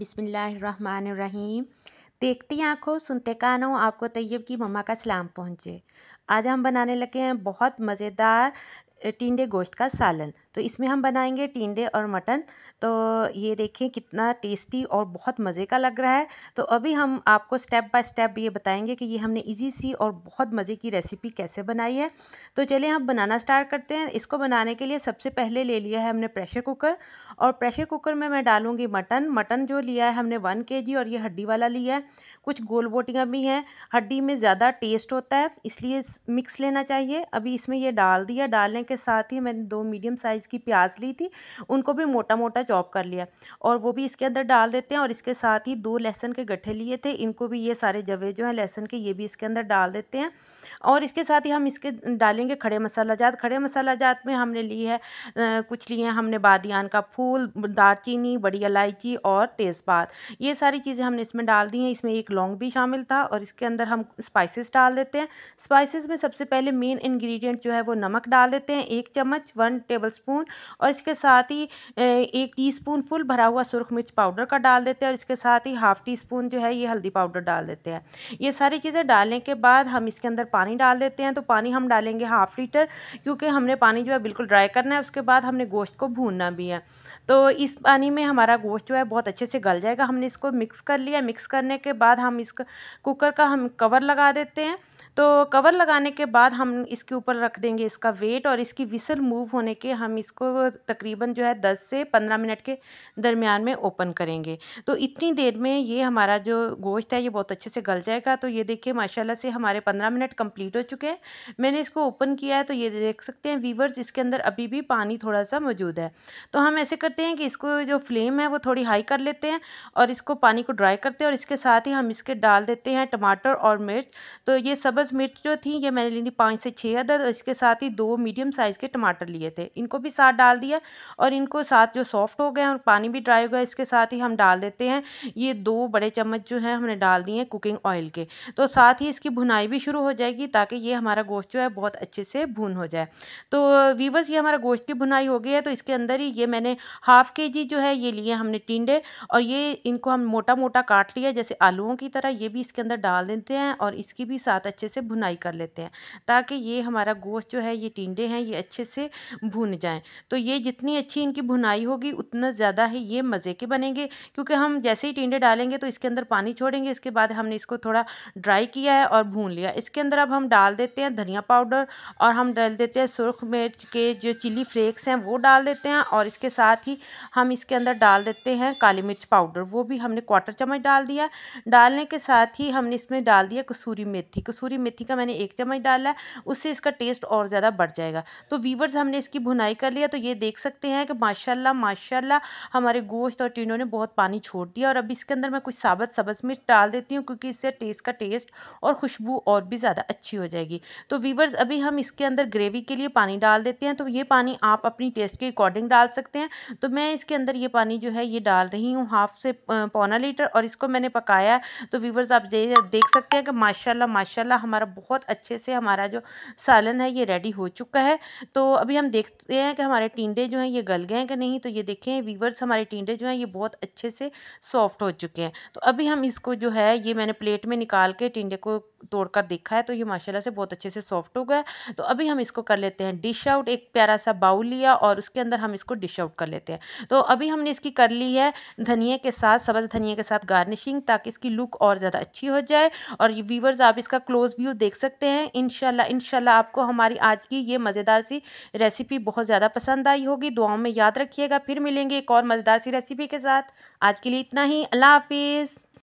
बिसमीम देखती आंखों सुनते कानों आपको तैयब की मम्मा का सलाम पहुँचे आज हम बनाने लगे हैं बहुत मज़ेदार टिंडे गोश्त का सालन तो इसमें हम बनाएंगे टिंडे और मटन तो ये देखें कितना टेस्टी और बहुत मज़े का लग रहा है तो अभी हम आपको स्टेप बाय स्टेप ये बताएंगे कि ये हमने इजी सी और बहुत मज़े की रेसिपी कैसे बनाई है तो चलिए हम बनाना स्टार्ट करते हैं इसको बनाने के लिए सबसे पहले ले लिया है हमने प्रेशर कुकर और प्रेशर कुकर में मैं डालूँगी मटन मटन जो लिया है हमने वन के और ये हड्डी वाला लिया है कुछ गोल बोटियाँ भी हैं हड्डी में ज़्यादा टेस्ट होता है इसलिए मिक्स लेना चाहिए अभी इसमें यह डाल दिया डालने के साथ ही मैंने दो मीडियम साइज़ साइज़ की प्याज ली थी उनको भी मोटा मोटा चॉप कर लिया और वो भी इसके अंदर डाल देते हैं और इसके साथ ही दो लहसन के गट्ठे लिए थे इनको भी ये सारे जवे जो हैं लहसन के ये भी इसके अंदर डाल देते हैं और इसके साथ ही हम इसके डालेंगे खड़े मसाला जात खड़े मसाला जात में हमने ली है कुछ लिए हैं हमने बादियान का फूल दारचीनी बड़ी इलायची और तेज़पात ये सारी चीज़ें हमने इसमें डाल दी हैं इसमें एक लौंग भी शामिल था और इसके अंदर हम स्पाइसेस डाल देते हैं स्पाइसेस में सबसे पहले मेन इंग्रेडिएंट जो है वो नमक डाल देते हैं एक चम्मच वन टेबलस्पून स्पून और इसके साथ ही एक टीस्पून फुल भरा हुआ सुरख मिर्च पाउडर का डाल देते हैं और इसके साथ ही हाफ़ टी स्पून जो है ये हल्दी पाउडर डाल देते हैं ये सारी चीज़ें डालने के बाद हम इसके अंदर पानी डाल देते हैं तो पानी हम डालेंगे हाफ़ लीटर क्योंकि हमने पानी जो है बिल्कुल ड्राई करना है उसके बाद हमने गोश्त को भूनना भी है तो इस पानी में हमारा गोश्त जो है बहुत अच्छे से गल जाएगा हमने इसको मिक्स कर लिया मिक्स करने के बाद हम इस कुकर का हम कवर लगा देते हैं तो कवर लगाने के बाद हम इसके ऊपर रख देंगे इसका वेट और इसकी विसल मूव होने के हम इसको तकरीबन जो है दस से पंद्रह मिनट के दरमियान में ओपन करेंगे तो इतनी देर में ये हमारा जो गोश्त है ये बहुत अच्छे से गल जाएगा तो ये देखिए माशाल्लाह से हमारे पंद्रह मिनट कंप्लीट हो चुके हैं मैंने इसको ओपन किया है तो ये देख सकते हैं वीवर्स इसके अंदर अभी भी पानी थोड़ा सा मौजूद है तो हम ऐसे करते हैं कि इसको जो फ्लेम है वो थोड़ी हाई कर लेते हैं और इसको पानी को ड्राई करते हैं और इसके साथ ही हम इसके डाल देते हैं टमाटर और मिर्च तो ये सब सब्ज़ मिर्च जो थी ये मैंने ली थी पाँच से छः अदद और इसके साथ ही दो मीडियम साइज़ के टमाटर लिए थे इनको भी साथ डाल दिया और इनको साथ जो सॉफ्ट हो गए और पानी भी ड्राई हो गया इसके साथ ही हम डाल देते हैं ये दो बड़े चम्मच जो हैं हमने डाल दिए हैं कुकिंग ऑयल के तो साथ ही इसकी भुनाई भी शुरू हो जाएगी ताकि ये हमारा गोश्त जो है बहुत अच्छे से भून हो जाए तो वीवर्स ये हमारा गोश्त की भुनाई हो गई है तो इसके अंदर ही ये मैंने हाफ़ के जी जो है ये लिए हमने टिंडे और ये इनको हम मोटा मोटा काट लिया जैसे आलूओं की तरह ये भी इसके अंदर डाल देते हैं और इसकी भी साथ अच्छे से भुनाई कर लेते हैं ताकि ये हमारा गोश्त जो है ये टिंडे हैं ये अच्छे से भुन जाएं तो ये जितनी अच्छी इनकी भुनाई होगी उतना ज़्यादा ही ये मज़े के बनेंगे क्योंकि हम जैसे ही टिंडे डालेंगे तो इसके अंदर पानी छोड़ेंगे इसके बाद हमने इसको थोड़ा ड्राई किया है और भून लिया इसके अंदर अब हम डाल देते हैं धनिया पाउडर और हम डाल देते हैं सुरख मिर्च के जो चिली फ्लेक्स हैं वो डाल देते हैं और इसके साथ ही हम इसके अंदर डाल देते हैं काली मिर्च पाउडर वो भी हमने क्वार्टर चम्मच डाल दिया डालने के साथ ही हमने इसमें डाल दिया कसूरी मेथी कसूरी मेथी का मैंने एक चम्मच डाला है उससे इसका टेस्ट और ज़्यादा बढ़ जाएगा तो वीवर्स हमने इसकी भुनाई कर लिया तो ये देख सकते हैं कि माशाल्लाह माशाल्लाह हमारे गोश्त और टीनों ने बहुत पानी छोड़ दिया और अब इसके अंदर मैं कुछ साबत सब्ज मिर्च डाल देती हूँ क्योंकि इससे टेस्ट का टेस्ट और खुशबू और भी ज़्यादा अच्छी हो जाएगी तो वीवर्स अभी हम इसके अंदर ग्रेवी के लिए पानी डाल देते हैं तो ये पानी आप अपनी टेस्ट के अकॉर्डिंग डाल सकते हैं तो मैं इसके अंदर ये पानी जो है ये डाल रही हूँ हाफ से पौना लीटर और इसको मैंने पकाया तो वीवर्स आप देख सकते हैं कि माशाल्लाह माशाल्लाह हमारा बहुत अच्छे से हमारा जो सालन है ये रेडी हो चुका है तो अभी हम देखते हैं कि हमारे टींडे जो हैं ये गल गए हैं कि नहीं तो ये देखें वीवर्स हमारे टींडे जो हैं ये बहुत अच्छे से सॉफ्ट हो चुके हैं तो अभी हम इसको जो है ये मैंने प्लेट में निकाल के टींडे को तोड़ कर देखा है तो ये माशाल्लाह से बहुत अच्छे से सॉफ्ट हो गया तो अभी हम इसको कर लेते हैं डिश आउट एक प्यारा सा बाउल लिया और उसके अंदर हम इसको डिश आउट कर लेते हैं तो अभी हमने इसकी कर ली है धनिया के साथ सब्ज़ धनिया के साथ गार्निशिंग ताकि इसकी लुक और ज़्यादा अच्छी हो जाए और वीवर्स आप इसका क्लोज़ व्यू देख सकते हैं इनशाला इनशाला आपको हमारी आज की ये मज़ेदार सी रेसिपी बहुत ज़्यादा पसंद आई होगी दुआओं में याद रखिएगा फिर मिलेंगे एक और मज़ेदार सी रेसिपी के साथ आज के लिए इतना ही अल्लाह हाफिज़